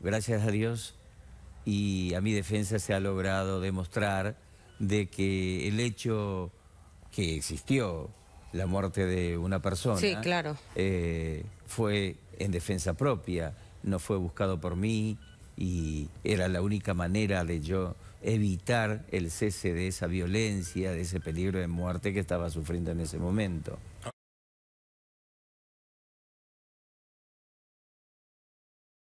gracias a Dios y a mi defensa se ha logrado demostrar de que el hecho que existió la muerte de una persona eh, fue en defensa propia, no fue buscado por mí y era la única manera de yo evitar el cese de esa violencia, de ese peligro de muerte que estaba sufriendo en ese momento.